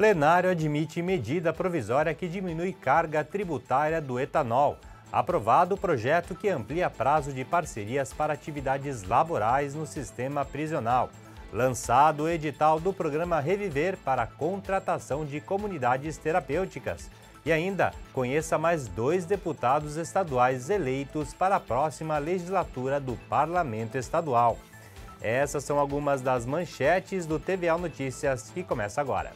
Plenário admite medida provisória que diminui carga tributária do etanol. Aprovado o projeto que amplia prazo de parcerias para atividades laborais no sistema prisional. Lançado o edital do programa Reviver para contratação de comunidades terapêuticas. E ainda, conheça mais dois deputados estaduais eleitos para a próxima legislatura do Parlamento Estadual. Essas são algumas das manchetes do TVA Notícias que começa agora.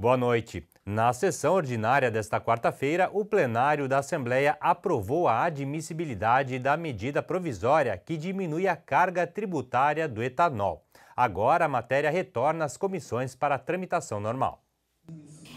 Boa noite. Na sessão ordinária desta quarta-feira, o plenário da Assembleia aprovou a admissibilidade da medida provisória que diminui a carga tributária do etanol. Agora a matéria retorna às comissões para tramitação normal.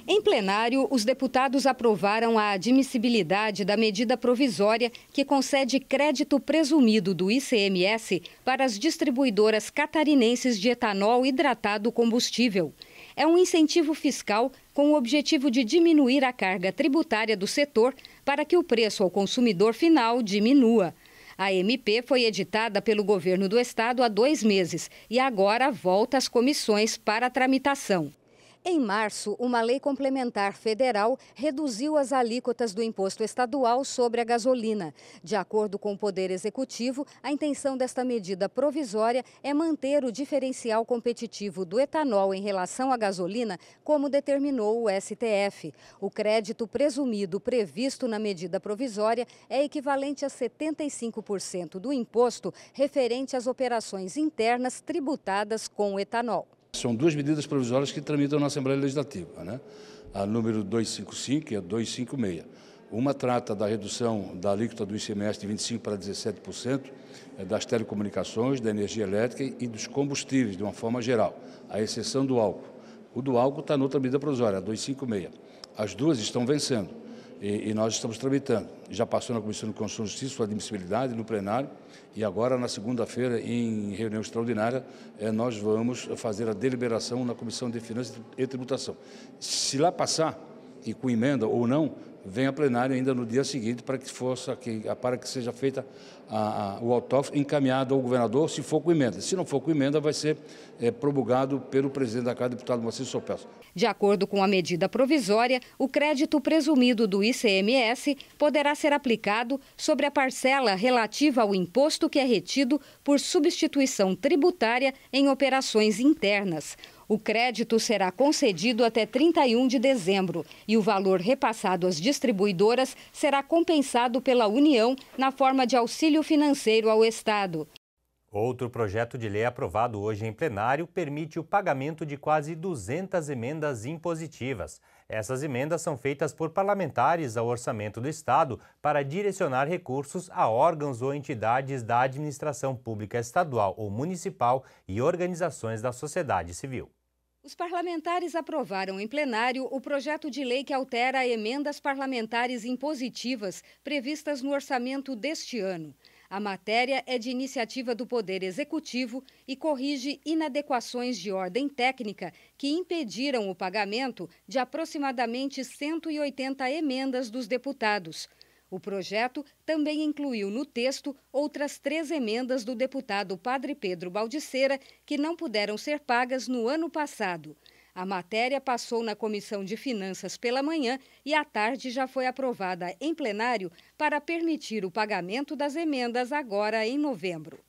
Em plenário, os deputados aprovaram a admissibilidade da medida provisória que concede crédito presumido do ICMS para as distribuidoras catarinenses de etanol hidratado combustível é um incentivo fiscal com o objetivo de diminuir a carga tributária do setor para que o preço ao consumidor final diminua. A MP foi editada pelo governo do estado há dois meses e agora volta às comissões para tramitação. Em março, uma lei complementar federal reduziu as alíquotas do imposto estadual sobre a gasolina. De acordo com o Poder Executivo, a intenção desta medida provisória é manter o diferencial competitivo do etanol em relação à gasolina, como determinou o STF. O crédito presumido previsto na medida provisória é equivalente a 75% do imposto referente às operações internas tributadas com etanol. São duas medidas provisórias que tramitam na Assembleia Legislativa, né? a número 255 e a 256. Uma trata da redução da alíquota do ICMS de 25% para 17% eh, das telecomunicações, da energia elétrica e dos combustíveis, de uma forma geral, à exceção do álcool. O do álcool está noutra medida provisória, a 256. As duas estão vencendo. E, e, nós estamos tramitando. Já passou na Comissão de Constituição e Justiça sua admissibilidade no plenário e agora, na segunda-feira, em reunião extraordinária, eh, nós vamos fazer a deliberação na Comissão de Finanças e Tributação. Se lá passar, e com emenda ou não, venha a plenário ainda no dia seguinte para que, fosse, que, para que seja feita a, a, o autógrafo encaminhado ao governador, se for com emenda. Se não for com emenda, vai ser é, promulgado pelo presidente da Casa, deputado Moacir Sopesso. De acordo com a medida provisória, o crédito presumido do ICMS poderá ser aplicado sobre a parcela relativa ao imposto que é retido por substituição tributária em operações internas. O crédito será concedido até 31 de dezembro e o valor repassado às distribuidoras será compensado pela União na forma de auxílio financeiro ao Estado. Outro projeto de lei aprovado hoje em plenário permite o pagamento de quase 200 emendas impositivas. Essas emendas são feitas por parlamentares ao orçamento do Estado para direcionar recursos a órgãos ou entidades da administração pública estadual ou municipal e organizações da sociedade civil. Os parlamentares aprovaram em plenário o projeto de lei que altera emendas parlamentares impositivas previstas no orçamento deste ano. A matéria é de iniciativa do Poder Executivo e corrige inadequações de ordem técnica que impediram o pagamento de aproximadamente 180 emendas dos deputados. O projeto também incluiu no texto outras três emendas do deputado Padre Pedro Baldiceira que não puderam ser pagas no ano passado. A matéria passou na Comissão de Finanças pela manhã e à tarde já foi aprovada em plenário para permitir o pagamento das emendas agora em novembro.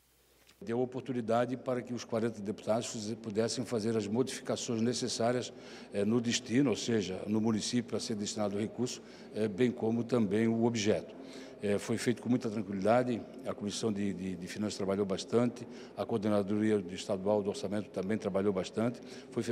Deu oportunidade para que os 40 deputados pudessem fazer as modificações necessárias eh, no destino, ou seja, no município para ser destinado o recurso, eh, bem como também o objeto. É, foi feito com muita tranquilidade, a Comissão de, de, de, Finanças trabalhou bastante, a Coordenadoria Estadual do Orçamento também trabalhou bastante, foi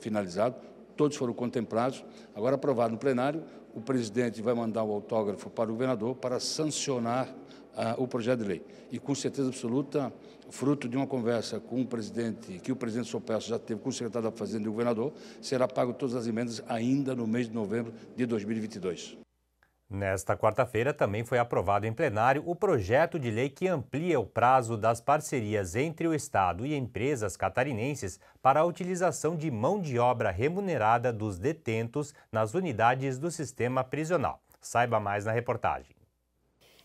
finalizado, todos foram contemplados. Agora, aprovado no plenário, o presidente vai mandar o autógrafo para o governador para sancionar ah, o projeto de lei. E com certeza absoluta, fruto de uma conversa com o presidente, que o presidente Sopesso já teve com o secretário da Fazenda e o governador, será pago todas as emendas ainda no mês de novembro de 2022. Nesta quarta-feira também foi aprovado em plenário o projeto de lei que amplia o prazo das parcerias entre o Estado e empresas catarinenses para a utilização de mão de obra remunerada dos detentos nas unidades do sistema prisional. Saiba mais na reportagem.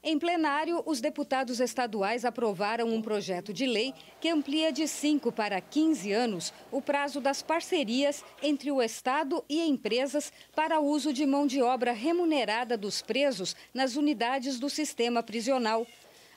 Em plenário, os deputados estaduais aprovaram um projeto de lei que amplia de 5 para 15 anos o prazo das parcerias entre o Estado e empresas para uso de mão de obra remunerada dos presos nas unidades do sistema prisional.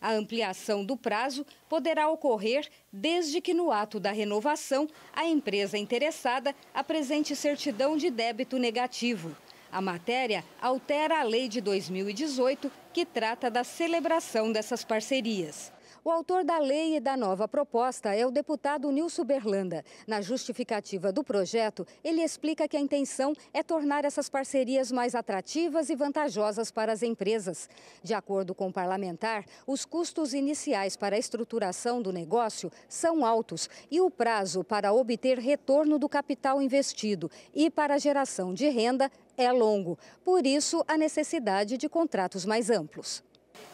A ampliação do prazo poderá ocorrer desde que, no ato da renovação, a empresa interessada apresente certidão de débito negativo. A matéria altera a lei de 2018, que trata da celebração dessas parcerias. O autor da lei e da nova proposta é o deputado Nilson Berlanda. Na justificativa do projeto, ele explica que a intenção é tornar essas parcerias mais atrativas e vantajosas para as empresas. De acordo com o parlamentar, os custos iniciais para a estruturação do negócio são altos e o prazo para obter retorno do capital investido e para a geração de renda é longo. Por isso, a necessidade de contratos mais amplos.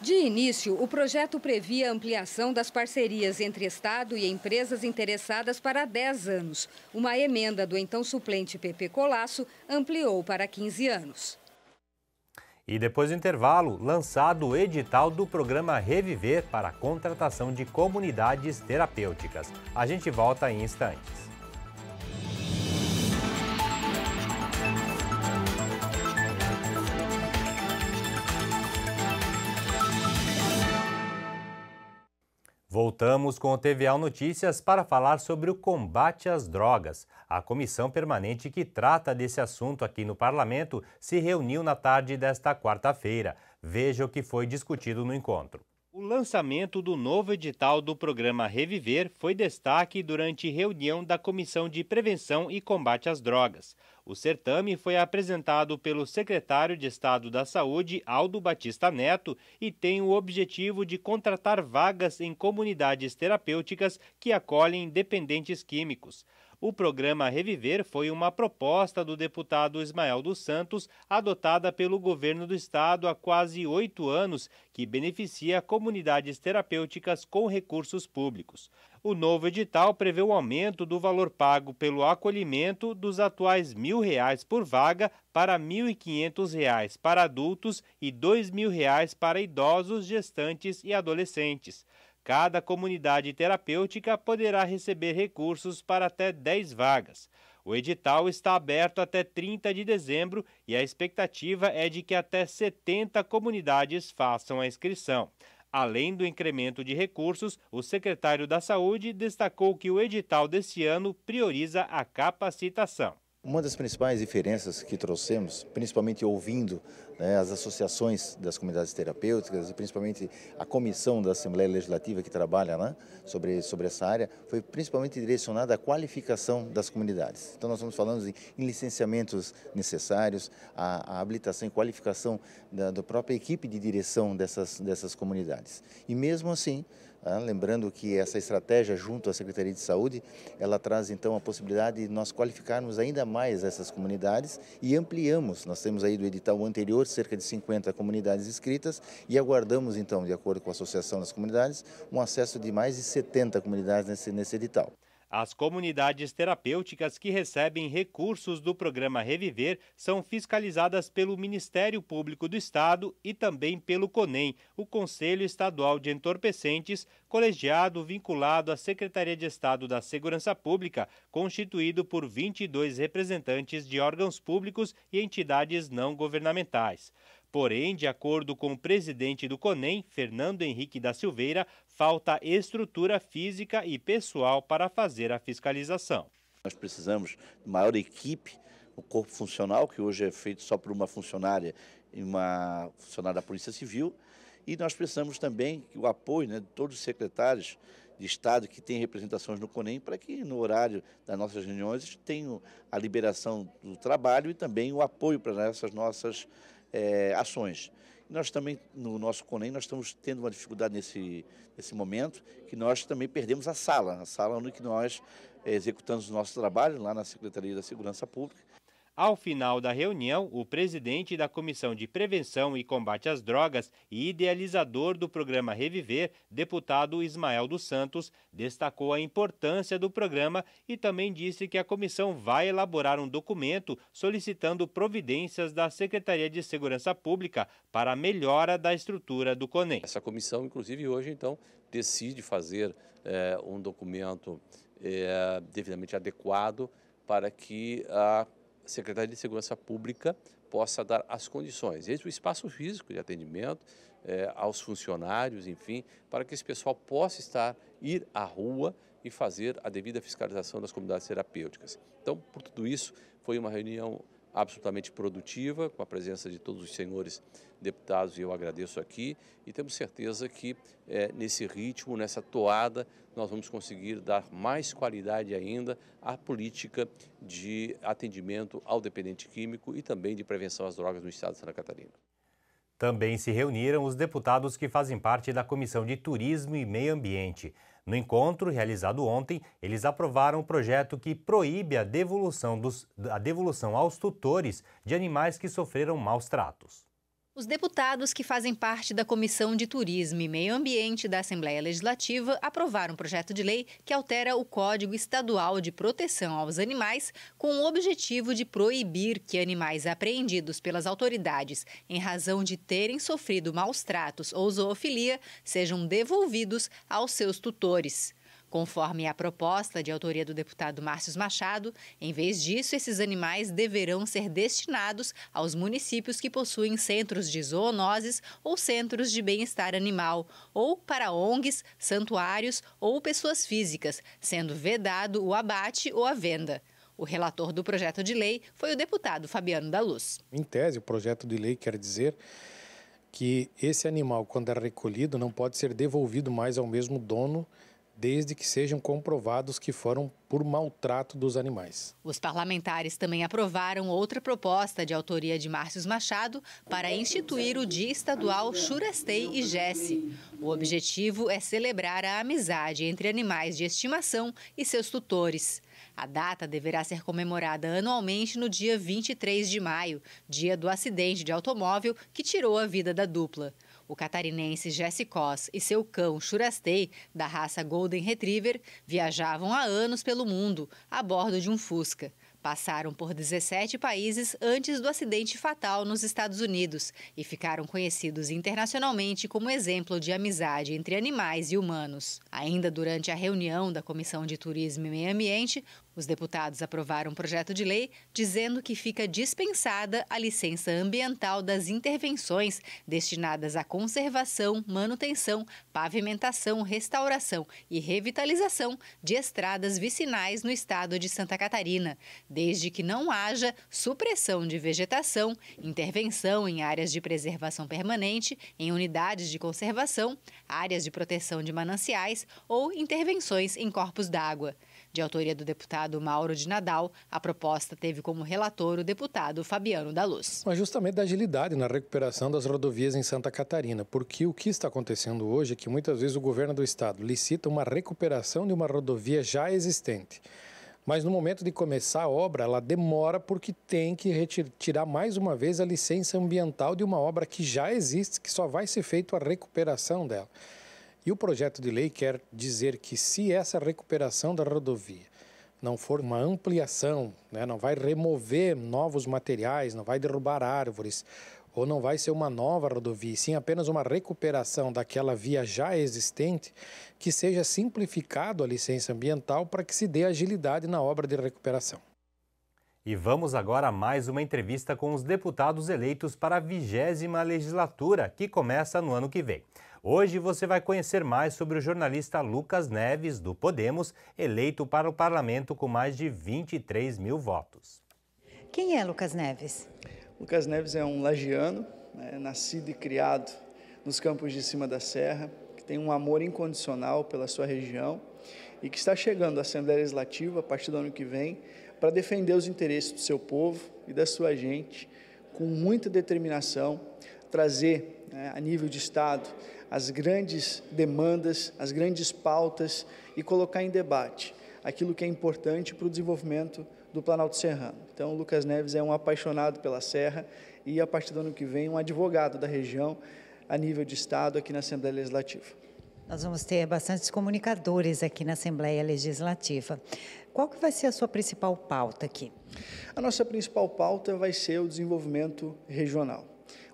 De início, o projeto previa a ampliação das parcerias entre Estado e empresas interessadas para 10 anos. Uma emenda do então suplente PP Colasso ampliou para 15 anos. E depois do intervalo, lançado o edital do programa Reviver para a contratação de comunidades terapêuticas. A gente volta em instantes. Voltamos com o TVL Notícias para falar sobre o combate às drogas. A comissão permanente que trata desse assunto aqui no parlamento se reuniu na tarde desta quarta-feira. Veja o que foi discutido no encontro. O lançamento do novo edital do programa Reviver foi destaque durante reunião da Comissão de Prevenção e Combate às Drogas. O certame foi apresentado pelo secretário de Estado da Saúde, Aldo Batista Neto, e tem o objetivo de contratar vagas em comunidades terapêuticas que acolhem dependentes químicos. O programa Reviver foi uma proposta do deputado Ismael dos Santos, adotada pelo governo do estado há quase oito anos, que beneficia comunidades terapêuticas com recursos públicos. O novo edital prevê o aumento do valor pago pelo acolhimento dos atuais R$ reais por vaga para R$ reais para adultos e R$ reais para idosos, gestantes e adolescentes. Cada comunidade terapêutica poderá receber recursos para até 10 vagas. O edital está aberto até 30 de dezembro e a expectativa é de que até 70 comunidades façam a inscrição. Além do incremento de recursos, o secretário da Saúde destacou que o edital deste ano prioriza a capacitação. Uma das principais diferenças que trouxemos, principalmente ouvindo né, as associações das comunidades terapêuticas e principalmente a comissão da Assembleia Legislativa que trabalha né, sobre, sobre essa área, foi principalmente direcionada à qualificação das comunidades. Então nós estamos falando em, em licenciamentos necessários, a, a, habilitação e qualificação da, da própria equipe de direção dessas, dessas comunidades. E mesmo assim, ah, lembrando que essa estratégia junto à Secretaria de Saúde, ela traz então a possibilidade de nós qualificarmos ainda mais essas comunidades e ampliamos. Nós temos aí do edital anterior cerca de 50 comunidades inscritas e aguardamos então, de acordo com a Associação das Comunidades, um acesso de mais de 70 comunidades nesse, nesse edital. As comunidades terapêuticas que recebem recursos do programa Reviver são fiscalizadas pelo Ministério Público do Estado e também pelo CONEM, o Conselho Estadual de Entorpecentes, colegiado vinculado à Secretaria de Estado da Segurança Pública, constituído por 22 representantes de órgãos públicos e entidades não governamentais. Porém, de acordo com o presidente do CONEM, Fernando Henrique da Silveira, falta estrutura física e pessoal para fazer a fiscalização. Nós precisamos de maior equipe o corpo funcional, que hoje é feito só por uma funcionária e uma funcionária da Polícia Civil. E nós precisamos também que o apoio né, de todos os secretários de Estado que têm representações no CONEM para que no horário das nossas reuniões tenham a liberação do trabalho e também o apoio para essas nossas é, ações. Nós também, no nosso CONEM, nós estamos tendo uma dificuldade nesse, nesse momento, que nós também perdemos a sala, a sala onde nós eh, executamos o nosso trabalho lá na Secretaria da Segurança Pública, ao final da reunião, o presidente da Comissão de Prevenção e Combate às Drogas e idealizador do programa Reviver, deputado Ismael dos Santos, destacou a importância do programa e também disse que a comissão vai elaborar um documento solicitando providências da Secretaria de Segurança Pública para a melhora da estrutura do CONEM. Essa comissão, inclusive, hoje, então, decide fazer é, um documento é, devidamente adequado para que a Secretaria de Segurança Pública possa dar as condições, desde o espaço físico de atendimento, eh, aos funcionários, enfim, para que esse pessoal possa estar, ir à rua e fazer a devida fiscalização das comunidades terapêuticas. Então, por tudo isso, foi uma reunião absolutamente produtiva, com a presença de todos os senhores deputados, e eu agradeço aqui. E temos certeza que é, nesse ritmo, nessa toada, nós vamos conseguir dar mais qualidade ainda à política de atendimento ao dependente químico e também de prevenção às drogas no estado de Santa Catarina. Também se reuniram os deputados que fazem parte da Comissão de Turismo e Meio Ambiente. No encontro realizado ontem, eles aprovaram o um projeto que proíbe a devolução, dos, a devolução aos tutores de animais que sofreram maus tratos. Os deputados que fazem parte da Comissão de Turismo e Meio Ambiente da Assembleia Legislativa aprovaram um projeto de lei que altera o Código Estadual de Proteção aos Animais com o objetivo de proibir que animais apreendidos pelas autoridades em razão de terem sofrido maus tratos ou zoofilia sejam devolvidos aos seus tutores. Conforme a proposta de autoria do deputado Márcio Machado, em vez disso, esses animais deverão ser destinados aos municípios que possuem centros de zoonoses ou centros de bem-estar animal, ou para ONGs, santuários ou pessoas físicas, sendo vedado o abate ou a venda. O relator do projeto de lei foi o deputado Fabiano da Luz. Em tese, o projeto de lei quer dizer que esse animal, quando é recolhido, não pode ser devolvido mais ao mesmo dono desde que sejam comprovados que foram por maltrato dos animais. Os parlamentares também aprovaram outra proposta de autoria de Márcios Machado para instituir o Dia Estadual Churastei e Jesse. O objetivo é celebrar a amizade entre animais de estimação e seus tutores. A data deverá ser comemorada anualmente no dia 23 de maio, dia do acidente de automóvel que tirou a vida da dupla. O catarinense Jesse Koss e seu cão Churastei, da raça Golden Retriever, viajavam há anos pelo mundo a bordo de um Fusca. Passaram por 17 países antes do acidente fatal nos Estados Unidos e ficaram conhecidos internacionalmente como exemplo de amizade entre animais e humanos. Ainda durante a reunião da Comissão de Turismo e Meio Ambiente, os deputados aprovaram um projeto de lei dizendo que fica dispensada a licença ambiental das intervenções destinadas à conservação, manutenção, pavimentação, restauração e revitalização de estradas vicinais no estado de Santa Catarina, desde que não haja supressão de vegetação, intervenção em áreas de preservação permanente, em unidades de conservação, áreas de proteção de mananciais ou intervenções em corpos d'água. De autoria do deputado Mauro de Nadal, a proposta teve como relator o deputado Fabiano da Luz. Mas justamente da agilidade na recuperação das rodovias em Santa Catarina, porque o que está acontecendo hoje é que muitas vezes o governo do estado licita uma recuperação de uma rodovia já existente mas no momento de começar a obra, ela demora porque tem que retirar mais uma vez a licença ambiental de uma obra que já existe, que só vai ser feita a recuperação dela. E o projeto de lei quer dizer que se essa recuperação da rodovia não for uma ampliação, né, não vai remover novos materiais, não vai derrubar árvores, ou não vai ser uma nova rodovia, sim apenas uma recuperação daquela via já existente, que seja simplificado a licença ambiental para que se dê agilidade na obra de recuperação. E vamos agora a mais uma entrevista com os deputados eleitos para a vigésima legislatura, que começa no ano que vem. Hoje você vai conhecer mais sobre o jornalista Lucas Neves, do Podemos, eleito para o parlamento com mais de 23 mil votos. Quem é Lucas Neves? Lucas Neves é um lagiano, né, nascido e criado nos campos de cima da serra, que tem um amor incondicional pela sua região e que está chegando à Assembleia Legislativa a partir do ano que vem para defender os interesses do seu povo e da sua gente com muita determinação, trazer né, a nível de Estado as grandes demandas, as grandes pautas e colocar em debate aquilo que é importante para o desenvolvimento do Planalto Serrano. Então, o Lucas Neves é um apaixonado pela Serra e, a partir do ano que vem, um advogado da região a nível de Estado aqui na Assembleia Legislativa. Nós vamos ter bastantes comunicadores aqui na Assembleia Legislativa. Qual que vai ser a sua principal pauta aqui? A nossa principal pauta vai ser o desenvolvimento regional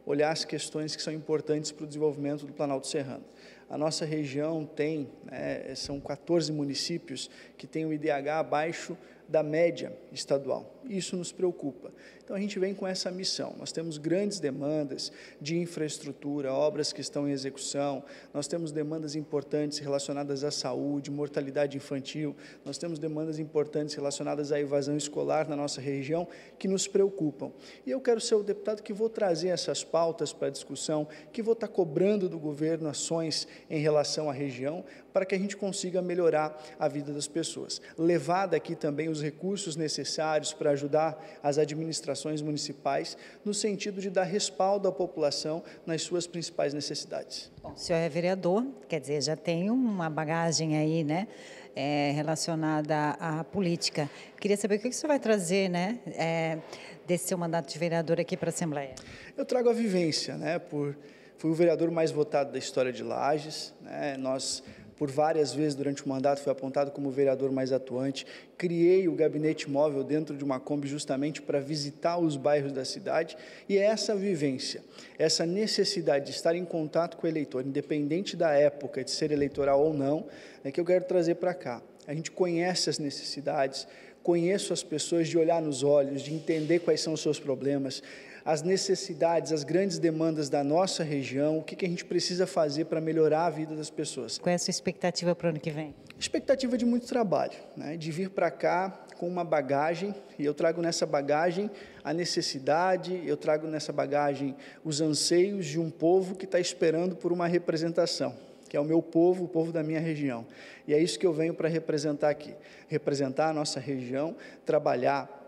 olhar as questões que são importantes para o desenvolvimento do Planalto Serrano. A nossa região tem, né, são 14 municípios que têm o IDH abaixo da média estadual. Isso nos preocupa. Então a gente vem com essa missão. Nós temos grandes demandas de infraestrutura, obras que estão em execução, nós temos demandas importantes relacionadas à saúde, mortalidade infantil, nós temos demandas importantes relacionadas à evasão escolar na nossa região que nos preocupam. E eu quero ser o deputado que vou trazer essas pautas para discussão, que vou estar tá cobrando do governo ações em relação à região para que a gente consiga melhorar a vida das pessoas. Levar daqui também os recursos necessários para ajudar as administrações administrações municipais no sentido de dar respaldo à população nas suas principais necessidades. Bom, o senhor é vereador, quer dizer, já tem uma bagagem aí, né? É, relacionada à política. Queria saber o que o senhor vai trazer né, é, desse seu mandato de vereador aqui para a Assembleia. Eu trago a vivência, né? Por, fui o vereador mais votado da história de Lages. Né, nós por várias vezes durante o mandato, foi apontado como o vereador mais atuante. Criei o gabinete móvel dentro de uma Kombi justamente para visitar os bairros da cidade. E é essa vivência, essa necessidade de estar em contato com o eleitor, independente da época, de ser eleitoral ou não, é que eu quero trazer para cá. A gente conhece as necessidades, conheço as pessoas de olhar nos olhos, de entender quais são os seus problemas as necessidades, as grandes demandas da nossa região, o que, que a gente precisa fazer para melhorar a vida das pessoas. Qual é a sua expectativa para o ano que vem? Expectativa de muito trabalho, né? de vir para cá com uma bagagem, e eu trago nessa bagagem a necessidade, eu trago nessa bagagem os anseios de um povo que está esperando por uma representação que é o meu povo, o povo da minha região. E é isso que eu venho para representar aqui: representar a nossa região, trabalhar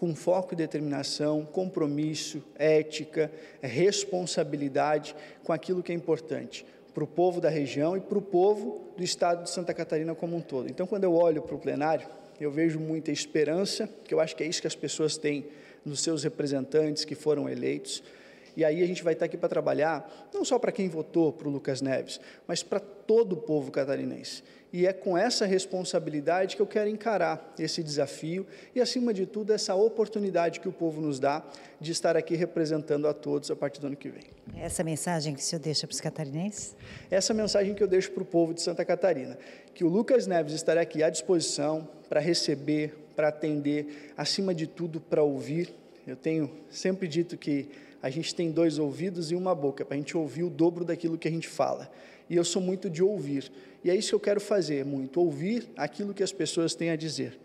com foco e determinação, compromisso, ética, responsabilidade com aquilo que é importante para o povo da região e para o povo do estado de Santa Catarina como um todo. Então, quando eu olho para o plenário, eu vejo muita esperança, que eu acho que é isso que as pessoas têm nos seus representantes que foram eleitos e aí a gente vai estar aqui para trabalhar, não só para quem votou para o Lucas Neves, mas para todo o povo catarinense. E é com essa responsabilidade que eu quero encarar esse desafio e, acima de tudo, essa oportunidade que o povo nos dá de estar aqui representando a todos a partir do ano que vem. É essa mensagem que o senhor deixa para os catarinenses? Essa mensagem que eu deixo para o povo de Santa Catarina, que o Lucas Neves estará aqui à disposição para receber, para atender, acima de tudo, para ouvir. Eu tenho sempre dito que a gente tem dois ouvidos e uma boca, para a gente ouvir o dobro daquilo que a gente fala. E eu sou muito de ouvir. E é isso que eu quero fazer muito: ouvir aquilo que as pessoas têm a dizer.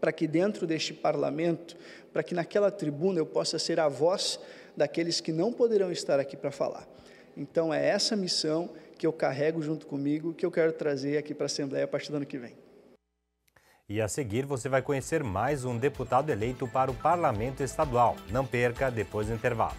Para que dentro deste parlamento, para que naquela tribuna eu possa ser a voz daqueles que não poderão estar aqui para falar. Então é essa missão que eu carrego junto comigo, que eu quero trazer aqui para a Assembleia a partir do ano que vem. E a seguir você vai conhecer mais um deputado eleito para o Parlamento Estadual. Não perca depois do intervalo.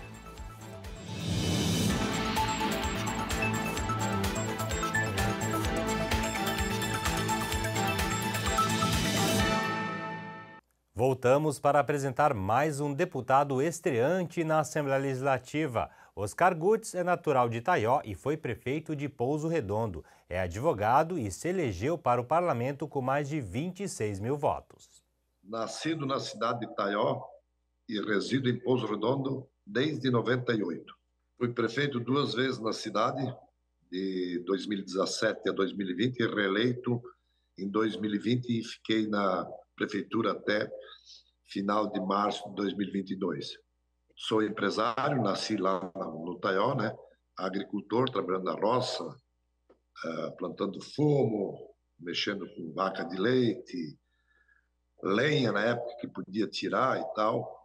Voltamos para apresentar mais um deputado estreante na Assembleia Legislativa. Oscar Gutz é natural de Itaió e foi prefeito de Pouso Redondo. É advogado e se elegeu para o parlamento com mais de 26 mil votos. Nascido na cidade de Itaió e resido em Pouso Redondo desde 98. Fui prefeito duas vezes na cidade, de 2017 a 2020, e reeleito em 2020 e fiquei na prefeitura até final de março de 2022. Sou empresário, nasci lá no Taió, né? Agricultor, trabalhando na roça, eh, plantando fumo, mexendo com vaca de leite, lenha na época que podia tirar e tal.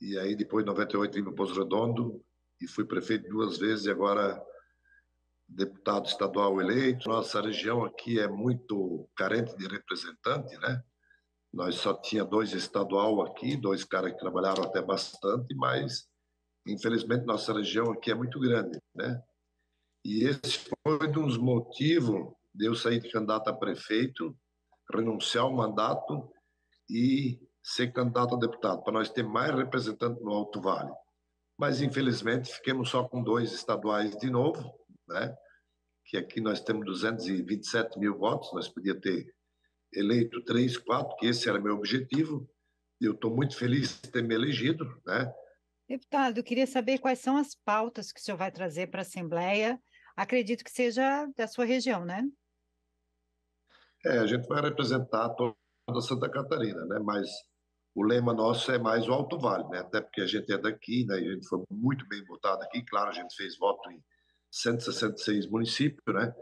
E aí, depois, em 98, vim para Pouso Redondo e fui prefeito duas vezes e agora deputado estadual eleito. Nossa região aqui é muito carente de representante, né? Nós só tinha dois estadual aqui, dois caras que trabalharam até bastante, mas infelizmente nossa região aqui é muito grande, né? E esse foi um dos motivos de eu sair de candidato a prefeito, renunciar ao mandato e ser candidato a deputado, para nós ter mais representante no Alto Vale. Mas, infelizmente, fiquemos só com dois estaduais de novo, né? que aqui nós temos 227 mil votos, nós podíamos ter eleito três, quatro, que esse era meu objetivo. Eu estou muito feliz de ter me elegido. Né? Deputado, eu queria saber quais são as pautas que o senhor vai trazer para a Assembleia Acredito que seja da sua região, né? É, a gente vai representar toda Santa Catarina, né? Mas o lema nosso é mais o Alto Vale, né? Até porque a gente é daqui, né? E a gente foi muito bem votado aqui. Claro, a gente fez voto em 166 municípios, né?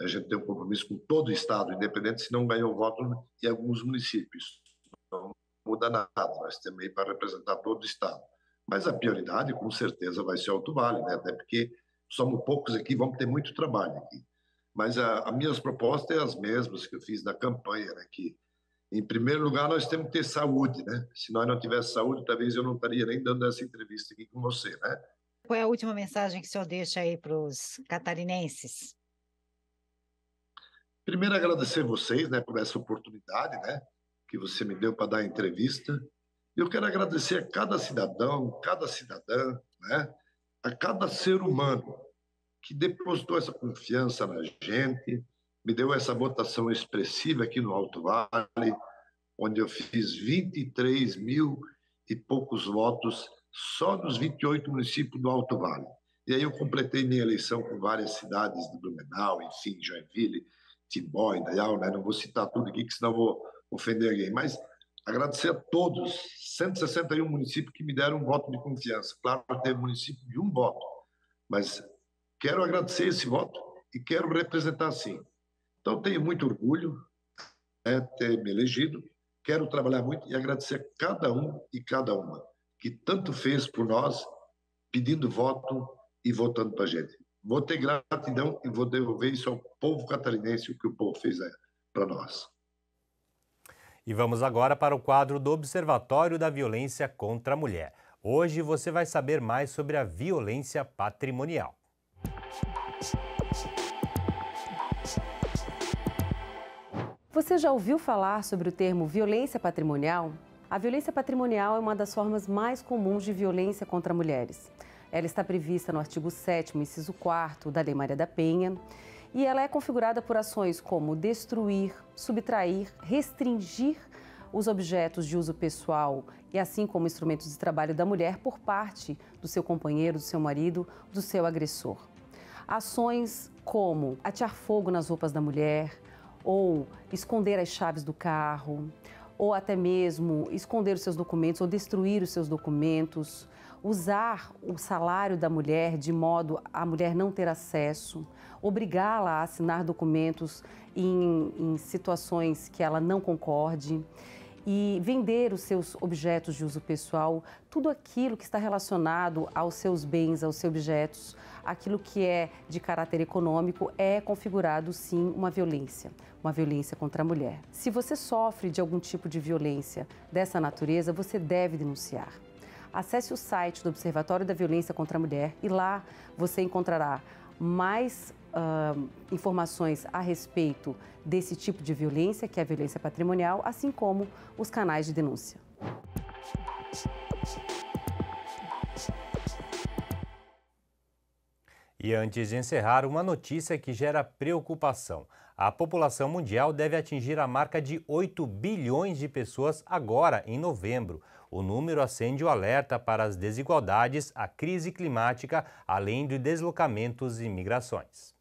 A gente tem um compromisso com todo o estado, independente se não ganhou voto em alguns municípios. Então, não muda nada, nós também para representar todo o estado. Mas a prioridade, com certeza, vai ser Alto Vale, né? Até porque somos poucos aqui, vamos ter muito trabalho aqui. Mas as minhas propostas é as mesmas que eu fiz na campanha, né, que em primeiro lugar nós temos que ter saúde, né? Se nós não tivéssemos saúde, talvez eu não estaria nem dando essa entrevista aqui com você, né? Qual é a última mensagem que o senhor deixa aí para os catarinenses? Primeiro, agradecer vocês né, por essa oportunidade né, que você me deu para dar a entrevista. Eu quero agradecer a cada cidadão, cada cidadã, né, a cada ser humano que depositou essa confiança na gente, me deu essa votação expressiva aqui no Alto Vale, onde eu fiz 23 mil e poucos votos só dos 28 municípios do Alto Vale. E aí eu completei minha eleição com várias cidades de Blumenau, enfim, Joinville, Timbó, Indaial, né? não vou citar tudo aqui, que senão vou ofender alguém, mas Agradecer a todos, 161 municípios que me deram um voto de confiança. Claro, teve município de um voto, mas quero agradecer esse voto e quero representar sim. Então, tenho muito orgulho de né, ter me elegido, quero trabalhar muito e agradecer a cada um e cada uma que tanto fez por nós, pedindo voto e votando para a gente. Vou ter gratidão e vou devolver isso ao povo catarinense, o que o povo fez né, para nós. E vamos agora para o quadro do Observatório da Violência contra a Mulher. Hoje você vai saber mais sobre a violência patrimonial. Você já ouviu falar sobre o termo violência patrimonial? A violência patrimonial é uma das formas mais comuns de violência contra mulheres. Ela está prevista no artigo 7, inciso 4 da Lei Maria da Penha e ela é configurada por ações como destruir, subtrair, restringir os objetos de uso pessoal e assim como instrumentos de trabalho da mulher por parte do seu companheiro, do seu marido, do seu agressor. Ações como atear fogo nas roupas da mulher ou esconder as chaves do carro ou até mesmo esconder os seus documentos ou destruir os seus documentos usar o salário da mulher de modo a mulher não ter acesso, obrigá-la a assinar documentos em, em situações que ela não concorde e vender os seus objetos de uso pessoal, tudo aquilo que está relacionado aos seus bens, aos seus objetos, aquilo que é de caráter econômico, é configurado sim uma violência, uma violência contra a mulher. Se você sofre de algum tipo de violência dessa natureza, você deve denunciar. Acesse o site do Observatório da Violência contra a Mulher e lá você encontrará mais uh, informações a respeito desse tipo de violência, que é a violência patrimonial, assim como os canais de denúncia. E antes de encerrar, uma notícia que gera preocupação. A população mundial deve atingir a marca de 8 bilhões de pessoas agora, em novembro. O número acende o alerta para as desigualdades, a crise climática, além de deslocamentos e migrações.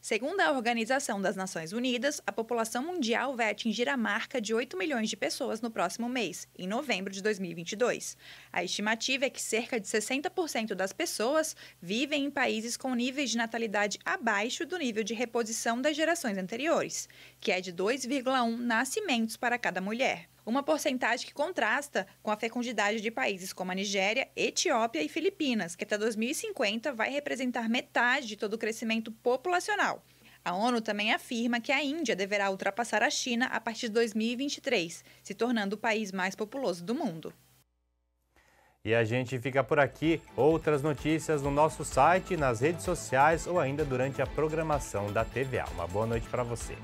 Segundo a Organização das Nações Unidas, a população mundial vai atingir a marca de 8 milhões de pessoas no próximo mês, em novembro de 2022. A estimativa é que cerca de 60% das pessoas vivem em países com níveis de natalidade abaixo do nível de reposição das gerações anteriores, que é de 2,1 nascimentos para cada mulher uma porcentagem que contrasta com a fecundidade de países como a Nigéria, Etiópia e Filipinas, que até 2050 vai representar metade de todo o crescimento populacional. A ONU também afirma que a Índia deverá ultrapassar a China a partir de 2023, se tornando o país mais populoso do mundo. E a gente fica por aqui. Outras notícias no nosso site, nas redes sociais ou ainda durante a programação da TVA. Uma boa noite para você.